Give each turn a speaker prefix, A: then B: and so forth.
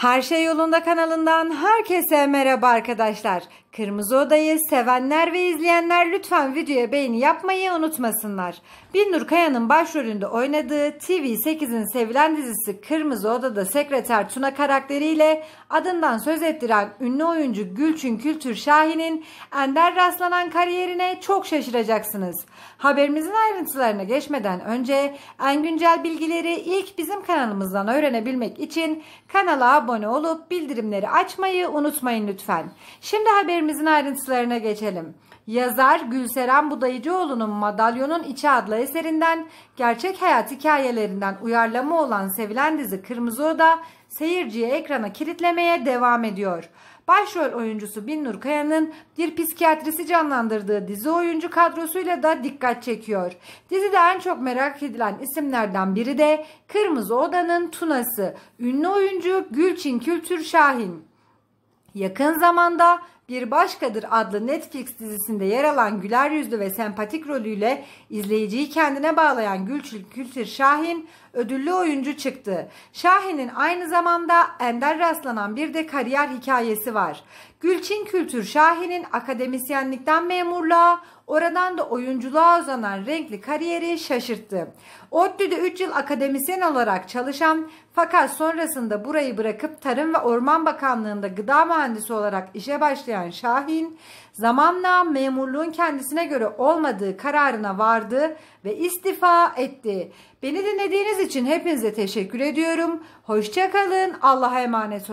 A: Her Şey Yolunda kanalından herkese merhaba arkadaşlar. Kırmızı Oda'yı sevenler ve izleyenler lütfen videoya beğeni yapmayı unutmasınlar. Binnur Kaya'nın başrolünde oynadığı TV8'in sevilen dizisi Kırmızı Oda'da sekreter Tuna karakteriyle adından söz ettiren ünlü oyuncu Gülçin Kültür Şahin'in ender rastlanan kariyerine çok şaşıracaksınız. Haberimizin ayrıntılarına geçmeden önce en güncel bilgileri ilk bizim kanalımızdan öğrenebilmek için kanala abone olup bildirimleri açmayı unutmayın lütfen. Şimdi haber Haberimizin ayrıntılarına geçelim. Yazar Gülseren Budayıcıoğlu'nun Madalyonun İçi adlı eserinden gerçek hayat hikayelerinden uyarlama olan sevilen dizi Kırmızı Oda seyirciyi ekrana kilitlemeye devam ediyor. Başrol oyuncusu Binnur Kaya'nın bir psikiyatrisi canlandırdığı dizi oyuncu kadrosuyla da dikkat çekiyor. Dizide en çok merak edilen isimlerden biri de Kırmızı Oda'nın Tuna'sı, ünlü oyuncu Gülçin Kültür Şahin. Yakın zamanda bir Başkadır adlı Netflix dizisinde yer alan güler yüzlü ve sempatik rolüyle izleyiciyi kendine bağlayan Gülçin Kültür Şahin ödüllü oyuncu çıktı. Şahin'in aynı zamanda ender rastlanan bir de kariyer hikayesi var. Gülçin Kültür Şahin'in akademisyenlikten memurluğa, Oradan da oyunculuğa uzanan renkli kariyeri şaşırttı. ODTÜ'de 3 yıl akademisyen olarak çalışan fakat sonrasında burayı bırakıp Tarım ve Orman Bakanlığı'nda gıda mühendisi olarak işe başlayan Şahin, zamanla memurluğun kendisine göre olmadığı kararına vardı ve istifa etti. Beni dinlediğiniz için hepinize teşekkür ediyorum. Hoşçakalın. Allah'a emanet olun.